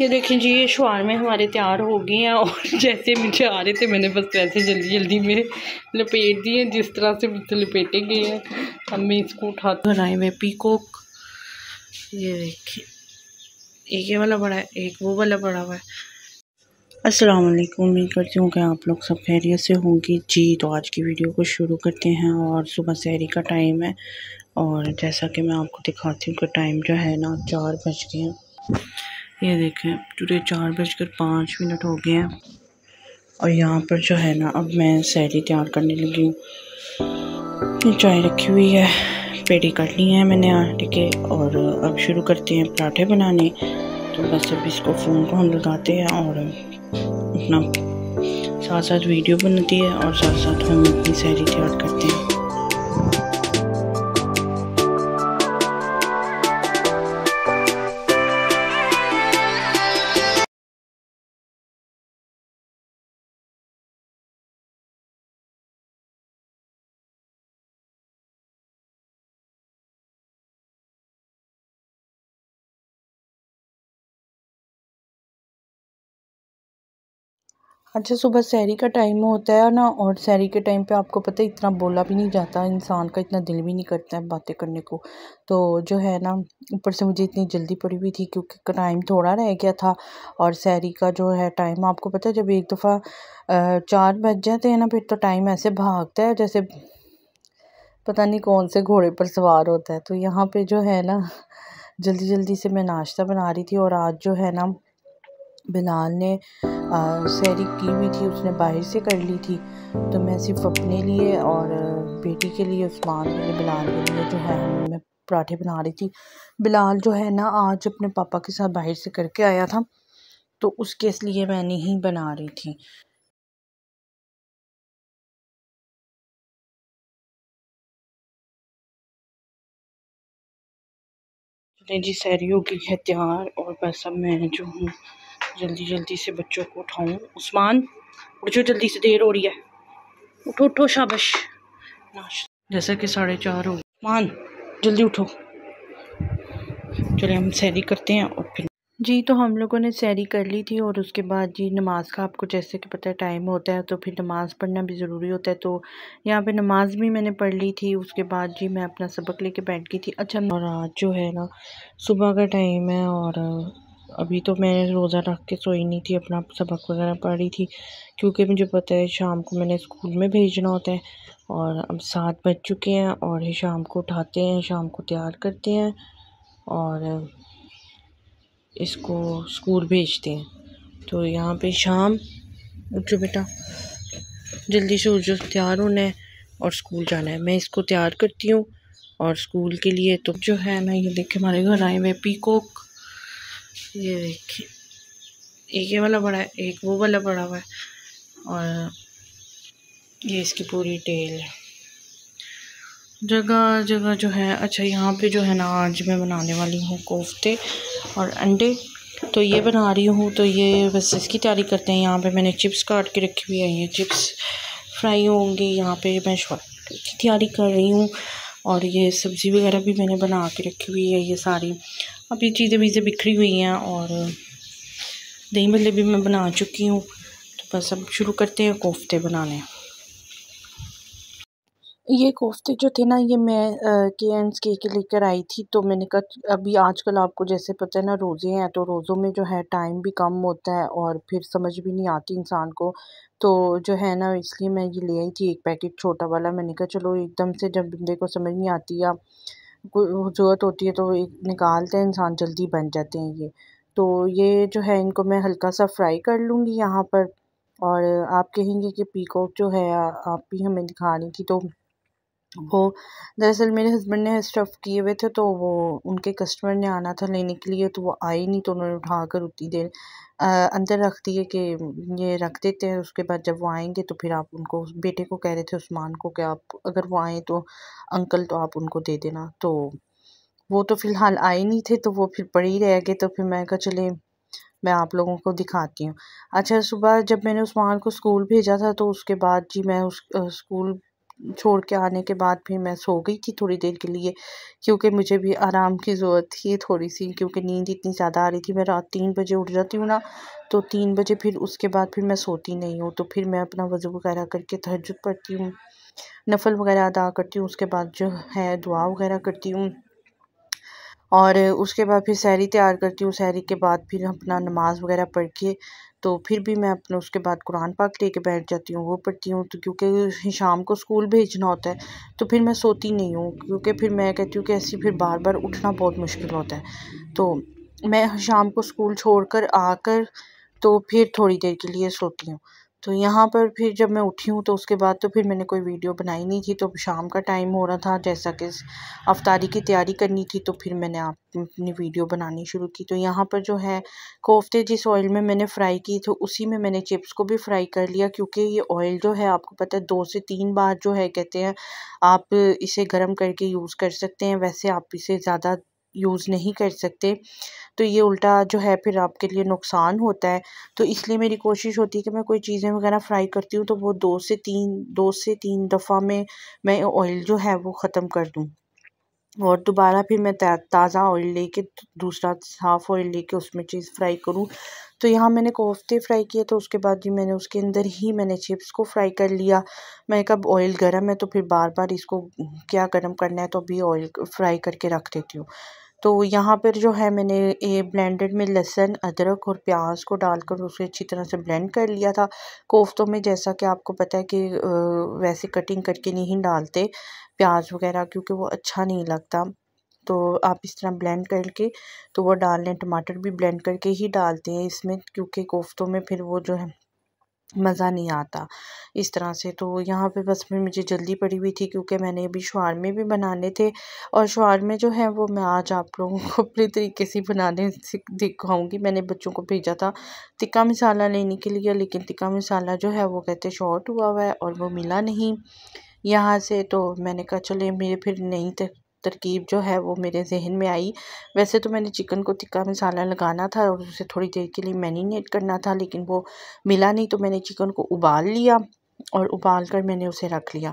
ये देखें जी ये शुहार में हमारे तैयार हो गए हैं और जैसे मुझे आ रहे थे मैंने बस वैसे जल्दी जल्दी में लपेट दिए जिस तरह से मुझसे लपेटे गए हैं अब मैं इसको उठा बनाए हुए कोक ये देखें एक ये वाला बड़ा है एक वो वाला बड़ा हुआ है अस्सलाम वालेकुम उम्मीद करती हूँ कि आप लोग सब खैरियत से होंगी जी तो आज की वीडियो को शुरू करते हैं और सुबह सहरी का टाइम है और जैसा कि मैं आपको दिखाती हूँ कि टाइम जो है ना चार बज गए हैं ये देखें टुडे चार बजकर पाँच मिनट हो गए हैं और यहाँ पर जो है ना अब मैं सैली तैयार करने लगी हूँ चाय रखी हुई है पेड़ी कर ली है मैंने आटे के और अब शुरू करते हैं पराठे बनाने तो बस अब इसको फ़ोन को हम लगाते हैं और अपना साथ साथ वीडियो बनती है और साथ साथ हम अपनी सैली तैयार करते हैं अच्छा सुबह सहरी का टाइम होता है ना और सहरी के टाइम पे आपको पता है इतना बोला भी नहीं जाता इंसान का इतना दिल भी नहीं करता है बातें करने को तो जो है ना ऊपर से मुझे इतनी जल्दी पड़ी हुई थी क्योंकि टाइम थोड़ा रह गया था और सहरी का जो है टाइम आपको पता है जब एक दफ़ा चार बज जाते हैं ना फिर तो टाइम ऐसे भागता है जैसे पता नहीं कौन से घोड़े पर सवार होता है तो यहाँ पर जो है ना जल्दी जल्दी से मैं नाश्ता बना रही थी और आज जो है ना बिलाल ने सैरी की हुई थी उसने बाहर से कर ली थी तो मैं सिर्फ अपने लिए और बेटी के लिए उस्मान के लिए बिलाल के लिए जो है मैं पराठे बना रही थी बिलाल जो है ना आज अपने पापा के साथ बाहर से करके आया था तो उसके लिए मैं नहीं बना रही थी जी सैरियों की है तैयार और बस अब मैं जो हूँ जल्दी जल्दी से बच्चों को उठाऊँ उस्मान उठ जो जल्दी से देर हो रही है उठो उठो शाबाश नाश जैसा कि साढ़े चार हो उस्मान जल्दी उठो चले हम सैरी करते हैं और फिर जी तो हम लोगों ने सैरी कर ली थी और उसके बाद जी नमाज़ का आपको जैसे कि पता है टाइम होता है तो फिर नमाज़ पढ़ना भी ज़रूरी होता है तो यहाँ पे नमाज़ भी मैंने पढ़ ली थी उसके बाद जी मैं अपना सबक लेके बैठ गई थी अच्छा और आज जो है ना सुबह का टाइम है और अभी तो मैं रोज़ा रख के सोई नहीं थी अपना सबक वगैरह पढ़ रही थी क्योंकि मुझे पता है शाम को मैंने स्कूल में भेजना होता है और अब सात बज चुके हैं और ये शाम को उठाते हैं शाम को तैयार करते हैं और इसको स्कूल भेजते हैं तो यहाँ पे शाम उठो बेटा जल्दी से उठो तैयार होना है और स्कूल जाना है मैं इसको तैयार करती हूँ और स्कूल के लिए तो जो है ना ये देखे हमारे घर आए हुए पीकॉक ये देखिए एक ये वाला बड़ा है एक वो वाला बड़ा हुआ है और ये इसकी पूरी टेल है जगह जगह जो है अच्छा यहाँ पे जो है ना आज मैं बनाने वाली हूँ कोफ्ते और अंडे तो ये बना रही हूँ तो ये बस इसकी तैयारी करते हैं यहाँ पे मैंने चिप्स काट के रखी हुई है ये चिप्स फ्राई होंगे यहाँ पे मैं शॉर्ट की तैयारी कर रही हूँ और ये सब्ज़ी वगैरह भी मैंने बना के रखी हुई है ये सारी अब ये चीज़ें वीज़ें बिखरी हुई हैं और दही भल्ले भी मैं बना चुकी हूँ तो बस अब शुरू करते हैं कोफ्ते बनाने ये कोफ्ते जो थे ना ये मैं के एंड के के लेकर आई थी तो मैंने कहा अभी आजकल आपको जैसे पता है ना रोज़े हैं तो रोज़ों में जो है टाइम भी कम होता है और फिर समझ भी नहीं आती इंसान को तो जो है ना इसलिए मैं ये ले आई थी एक पैकेट छोटा वाला मैंने कहा चलो एकदम से जब बंदे को समझ नहीं आती या कोई ज़रूरत होती है तो निकालते हैं इंसान जल्दी बन जाते हैं ये तो ये जो है इनको मैं हल्का सा फ्राई कर लूँगी यहाँ पर और आप कहेंगे कि पीकॉक जो है आप ही हमें दिखा रही थी तो वो दरअसल मेरे हस्बैंड ने स्टफ़ किए हुए थे तो वो उनके कस्टमर ने आना था लेने के लिए तो वो आए नहीं तो उन्होंने उठा कर उतनी देर अंदर रख दिए कि ये रख देते हैं उसके बाद जब वो आएंगे तो फिर आप उनको बेटे को कह रहे थे उस्मान को कि आप अगर वो आएँ तो अंकल तो आप उनको दे देना तो वो तो फ़िलहाल आए नहीं थे तो वो फिर पड़े ही रह गए तो फिर मैं कहा चले मैं आप लोगों को दिखाती हूँ अच्छा सुबह जब मैंने उस्मान को स्कूल भेजा था तो उसके बाद जी मैं उस स्कूल छोड़ के आने के बाद भी मैं सो गई थी थोड़ी देर के लिए क्योंकि मुझे भी आराम की ज़रूरत थी थोड़ी सी क्योंकि नींद इतनी ज़्यादा आ रही थी मैं रात तीन बजे उठ जाती हूँ ना तो तीन बजे फिर उसके बाद फिर मैं सोती नहीं हूँ तो फिर मैं अपना वज़ू वगैरह करके तहजद पढ़ती हूँ नफल वगैरह अदा करती हूँ उसके बाद जो है दुआ वगैरह करती हूँ और उसके बाद फिर सहरी तैयार करती हूँ सहरी के बाद फिर अपना नमाज़ वगैरह पढ़ के तो फिर भी मैं अपने उसके बाद कुरान पाक लेके बैठ जाती हूँ वो पढ़ती हूँ तो क्योंकि शाम को स्कूल भेजना होता है तो फिर मैं सोती नहीं हूँ क्योंकि फिर मैं कहती हूँ कि ऐसी फिर बार बार उठना बहुत मुश्किल होता है तो मैं शाम को स्कूल छोड़ कर आकर तो फिर थोड़ी देर के लिए सोती हूँ तो यहाँ पर फिर जब मैं उठी हूँ तो उसके बाद तो फिर मैंने कोई वीडियो बनाई नहीं थी तो शाम का टाइम हो रहा था जैसा कि अफ्तारी की तैयारी करनी थी तो फिर मैंने आप अपनी वीडियो बनानी शुरू की तो यहाँ पर जो है कोफ्ते जिस ऑयल में मैंने फ्राई की तो उसी में मैंने चिप्स को भी फ्राई कर लिया क्योंकि ये ऑयल जो है आपको पता है दो से तीन बार जो है कहते हैं आप इसे गर्म करके यूज़ कर सकते हैं वैसे आप इसे ज़्यादा यूज़ नहीं कर सकते तो ये उल्टा जो है फिर आपके लिए नुकसान होता है तो इसलिए मेरी कोशिश होती है कि मैं कोई चीज़ें वगैरह फ्राई करती हूँ तो वो दो से तीन दो से तीन दफ़ा में मैं ऑयल जो है वो ख़त्म कर दूँ और दोबारा फिर मैं ताज़ा ऑयल लेके दूसरा साफ़ ऑयल लेके उसमें चीज़ फ्राई करूँ तो यहाँ मैंने कोफ्ते फ्राई किए तो उसके बाद जी मैंने उसके अंदर ही मैंने चिप्स को फ्राई कर लिया मैं कब ऑयल गर्म है तो फिर बार बार इसको क्या गर्म करना है तो अभी ऑयल फ्राई करके रख देती हूँ तो यहाँ पर जो है मैंने ये ब्लेंडेड में लहसन अदरक और प्याज को डालकर उसे अच्छी तरह से ब्लेंड कर लिया था कोफ्तों में जैसा कि आपको पता है कि वैसे कटिंग करके नहीं डालते प्याज वगैरह क्योंकि वो अच्छा नहीं लगता तो आप इस तरह ब्लेंड करके तो वो डाल लें टमाटर भी ब्लेंड करके ही डालते हैं इसमें क्योंकि कोफ्तों में फिर वो जो है मज़ा नहीं आता इस तरह से तो यहाँ पे बस में मुझे जल्दी पड़ी हुई थी क्योंकि मैंने अभी में भी बनाने थे और में जो है वो मैं आज आप लोगों को अपने तरीके से बनाने दिखाऊंगी मैंने बच्चों को भेजा था तिक्का मसाला लेने के लिए लेकिन टिक्का मसाला जो है वो कहते शॉर्ट हुआ हुआ है और वो मिला नहीं यहाँ से तो मैंने कहा चले मेरे फिर नहीं तरकीब जो है वो मेरे जहन में आई वैसे तो मैंने चिकन को तिक्का मसाला लगाना था और उसे थोड़ी देर के लिए मैरिनेट करना था लेकिन वो मिला नहीं तो मैंने चिकन को उबाल लिया और उबाल कर मैंने उसे रख लिया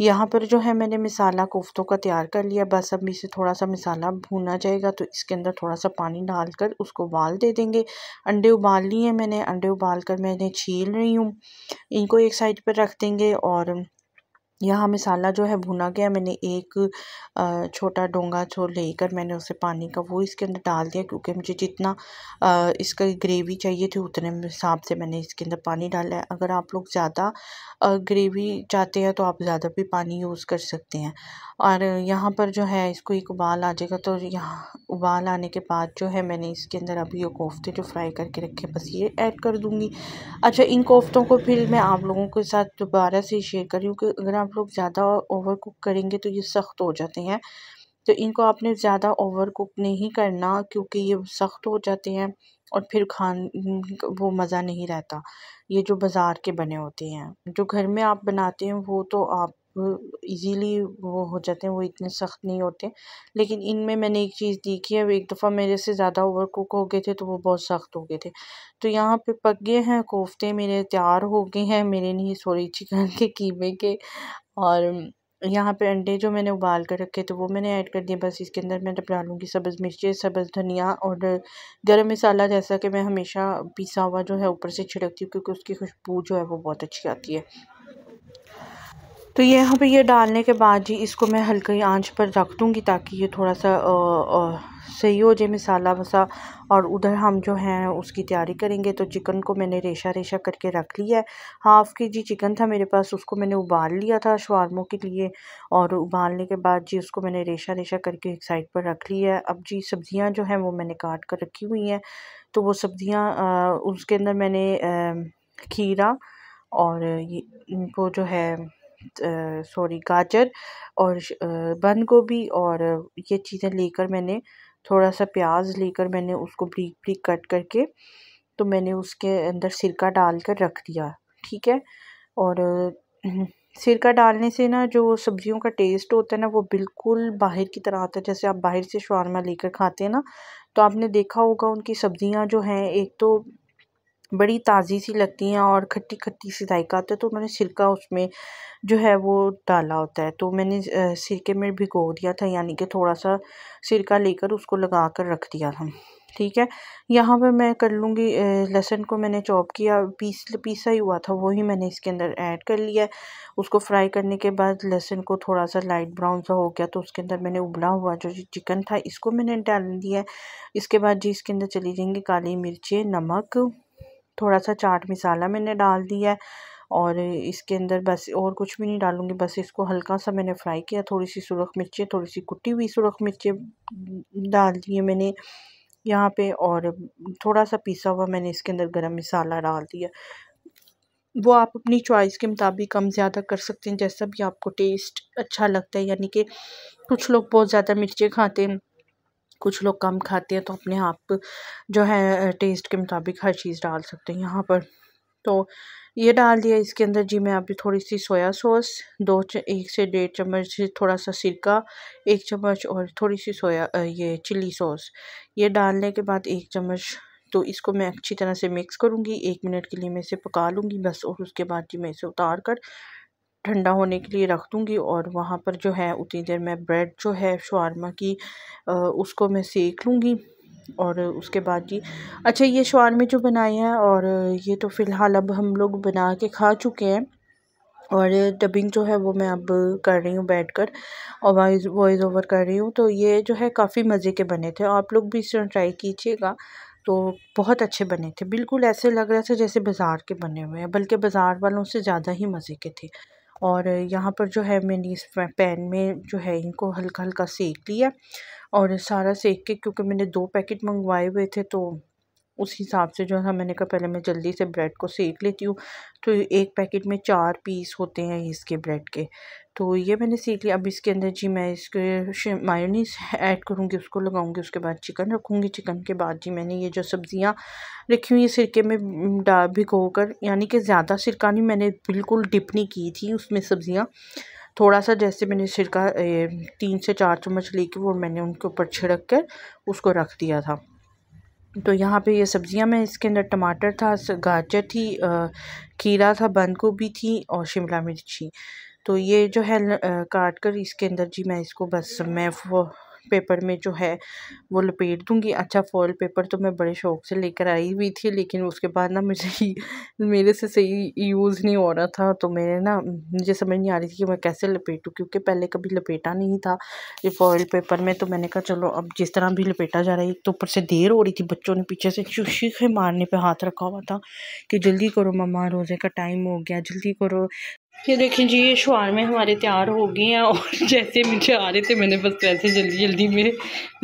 यहाँ पर जो है मैंने मिसाला कोफ्तों का तैयार कर लिया बस अब इसे थोड़ा सा मिसाला भूना जाएगा तो इसके अंदर थोड़ा सा पानी डाल कर उसको उबाल दे देंगे अंडे उबाल लिए मैंने अंडे उबाल कर मैंने छील रही हूँ इनको एक साइड पर रख देंगे और यहाँ मसाला जो है भुना गया मैंने एक छोटा डोंगा छो लेकर मैंने उसे पानी का वो इसके अंदर डाल दिया क्योंकि मुझे जितना इसका ग्रेवी चाहिए थी उतने हिसाब से मैंने इसके अंदर पानी डाला है अगर आप लोग ज़्यादा ग्रेवी चाहते हैं तो आप ज़्यादा भी पानी यूज़ कर सकते हैं और यहाँ पर जो है इसको एक उबाल आ जाएगा तो यहाँ उबाल आने के बाद जो है मैंने इसके अंदर अभी ये कोफ्ते जो फ्राई करके रखे बस ये ऐड कर दूँगी अच्छा इन कोफ्तों को फिर मैं आप लोगों के साथ दोबारा से शेयर करी क्योंकि अगर आप आप लोग ज़्यादा ओवर कुक करेंगे तो ये सख्त हो जाते हैं तो इनको आपने ज़्यादा ओवर कुक नहीं करना क्योंकि ये सख्त हो जाते हैं और फिर खान वो मज़ा नहीं रहता ये जो बाज़ार के बने होते हैं जो घर में आप बनाते हैं वो तो आप इजीली वो हो जाते हैं वो इतने सख्त नहीं होते लेकिन इनमें मैंने एक चीज़ देखी है एक दफ़ा मेरे से ज़्यादा ओवर कुक हो गए थे तो वो बहुत सख्त हो गए थे तो यहाँ पे पक गए हैं कोफ्ते मेरे तैयार हो गए हैं मेरे नहीं सॉरी चिकन के कीमे के और यहाँ पे अंडे जो मैंने उबाल कर रखे थे वो मैंने ऐड कर दिए बस इसके अंदर मैं डालूँगी सब्ज़ मिर्ची सब्ज़ धनिया और गरम मसाला जैसा कि मैं हमेशा पिसा हुआ जो है ऊपर से छिड़कती हूँ क्योंकि उसकी खुशबू जो है वो बहुत अच्छी आती है तो ये यहाँ पे ये डालने के बाद जी इसको मैं हल्की आंच पर रख दूँगी ताकि ये थोड़ा सा आ, आ, सही हो जाए मसाला वसा और उधर हम जो हैं उसकी तैयारी करेंगे तो चिकन को मैंने रेशा रेशा करके रख लिया है हाफ़ के जी चिकन था मेरे पास उसको मैंने उबाल लिया था शवारमों के लिए और उबालने के बाद जी उसको मैंने रेशा रेशा करके एक साइड पर रख लिया है अब जी सब्ज़ियाँ जो हैं वो मैंने काट कर रखी हुई हैं तो वो सब्ज़ियाँ उसके अंदर मैंने खीरा और ये इनको जो है सॉरी गाजर और बंद गोभी और ये चीज़ें लेकर मैंने थोड़ा सा प्याज लेकर मैंने उसको ब्रीक ब्रीक कट करके तो मैंने उसके अंदर सिरका डाल कर रख दिया ठीक है और सिरका डालने से ना जो सब्जियों का टेस्ट होता है ना वो बिल्कुल बाहर की तरह आता है जैसे आप बाहर से शवरमा लेकर खाते हैं ना तो आपने देखा होगा उनकी सब्जियां जो हैं एक तो बड़ी ताज़ी सी लगती हैं और खट्टी खट्टी सी जायका आता है तो उन्होंने सिरका उसमें जो है वो डाला होता है तो मैंने सिरके में भिगो दिया था यानी कि थोड़ा सा सिरका लेकर उसको लगा कर रख दिया था ठीक है यहाँ पे मैं कर लूँगी लहसुन को मैंने चॉप किया पीस पीसा ही हुआ था वही मैंने इसके अंदर ऐड कर लिया उसको फ्राई करने के बाद लहसुन को थोड़ा सा लाइट ब्राउन सा हो गया तो उसके अंदर मैंने उबला हुआ जो चिकन था इसको मैंने डाल दिया इसके बाद जी इसके अंदर चली जाएंगी काली मिर्ची नमक थोड़ा सा चाट मसाला मैंने डाल दिया है और इसके अंदर बस और कुछ भी नहीं डालूंगी बस इसको हल्का सा मैंने फ्राई किया थोड़ी सी सुरख मिर्चें थोड़ी सी कुटी हुई सुरख मिर्चें डाल दिए मैंने यहाँ पे और थोड़ा सा पीसा हुआ मैंने इसके अंदर गरम मसाला डाल दिया वो आप अपनी चॉइस के मुताबिक कम ज़्यादा कर सकते हैं जैसा भी आपको टेस्ट अच्छा लगता है यानी कि कुछ लोग बहुत ज़्यादा मिर्चें खाते हैं कुछ लोग कम खाते हैं तो अपने आप जो है टेस्ट के मुताबिक हर चीज़ डाल सकते हैं यहाँ पर तो ये डाल दिया इसके अंदर जी मैं अभी थोड़ी सी सोया सॉस दो एक से डेढ़ चम्मच थोड़ा सा सिरका एक चम्मच और थोड़ी सी सोया ये चिली सॉस ये डालने के बाद एक चम्मच तो इसको मैं अच्छी तरह से मिक्स करूँगी एक मिनट के लिए मैं इसे पका लूँगी बस और उसके बाद जी मैं इसे उतार कर ठंडा होने के लिए रख दूँगी और वहाँ पर जो है उतनी देर में ब्रेड जो है शवारमा की उसको मैं सेक लूँगी और उसके बाद जी अच्छा ये शवारमे जो बनाए हैं और ये तो फ़िलहाल अब हम लोग बना के खा चुके हैं और डबिंग जो है वो मैं अब कर रही हूँ बैठ कर और वॉइस वॉइस ओवर कर रही हूँ तो ये जो है काफ़ी मज़े के बने थे आप लोग भी इस तरह ट्राई कीजिएगा तो बहुत अच्छे बने थे बिल्कुल ऐसे लग रहा था जैसे बाज़ार के बने हुए हैं बल्कि बाज़ार वालों से ज़्यादा ही मज़े के थे और यहाँ पर जो है मैंने इस पैन में जो है इनको हल्का हल्का सेक लिया और सारा सेक के क्योंकि मैंने दो पैकेट मंगवाए हुए थे तो उस हिसाब से जो है मैंने कहा पहले मैं जल्दी से ब्रेड को सेक लेती हूँ तो एक पैकेट में चार पीस होते हैं इसके ब्रेड के तो ये मैंने सीख लिया अब इसके अंदर जी मैं इसके मायोनीस ऐड करूँगी उसको लगाऊंगी उसके बाद चिकन रखूँगी चिकन के बाद जी मैंने ये जो सब्ज़ियाँ रखी हुई सिरके में डा भिगो कर यानी कि ज़्यादा सिरका नहीं मैंने बिल्कुल डिप नहीं की थी उसमें सब्ज़ियाँ थोड़ा सा जैसे मैंने सिरका तीन से चार चम्मच लेके वो मैंने उनके ऊपर छिड़क कर उसको रख दिया था तो यहाँ पे ये सब्जियाँ मैं इसके अंदर टमाटर था गाजर थी खीरा था बंद गोभी थी और शिमला मिर्ची तो ये जो है काट कर इसके अंदर जी मैं इसको बस मैं पेपर में जो है वो लपेट दूँगी अच्छा फॉल पेपर तो मैं बड़े शौक से लेकर आई हुई थी लेकिन उसके बाद ना मुझे मेरे से सही यूज़ नहीं हो रहा था तो मैंने ना मुझे समझ नहीं आ रही थी कि मैं कैसे लपेटूँ क्योंकि पहले कभी लपेटा नहीं था ये फॉयल पेपर में तो मैंने कहा चलो अब जिस तरह भी लपेटा जा रहा है एक तो ऊपर से देर हो रही थी बच्चों ने पीछे से शीशे मारने पर हाथ रखा हुआ था कि जल्दी करो मम्मा रोज़े का टाइम हो गया जल्दी करो ये देखें जी ये शुहार में हमारे तैयार हो गए हैं और जैसे मुझे आ रहे थे मैंने बस वैसे जल्दी जल्दी में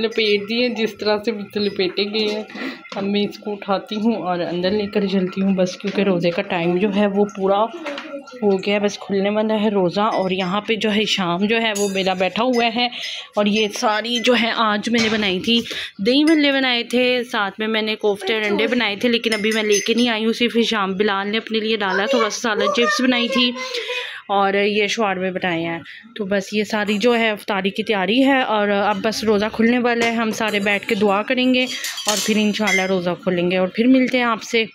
लपेट दिए जिस तरह से मुझसे लपेटे गए हैं अब मैं इसको उठाती हूँ और अंदर लेकर चलती हूँ बस क्योंकि रोज़े का टाइम जो है वो पूरा हो गया बस खुलने वाला है रोज़ा और यहाँ पे जो है शाम जो है वो मेरा बैठा हुआ है और ये सारी जो है आज मैंने बनाई थी दही भल्ले बनाए थे साथ में मैंने कोफ्ते और अच्छा। अंडे बनाए थे लेकिन अभी मैं लेके नहीं आई हूँ सिर्फ शाम बिलाल ने अपने लिए डाला थोड़ा सा सालन चिप्स बनाई थी और ये में बनाए हैं तो बस ये सारी जो है अफ्तारी की तैयारी है और अब बस रोज़ा खुलने वाला है हम सारे बैठ के दुआ करेंगे और फिर इन रोज़ा खोलेंगे और फिर मिलते हैं आपसे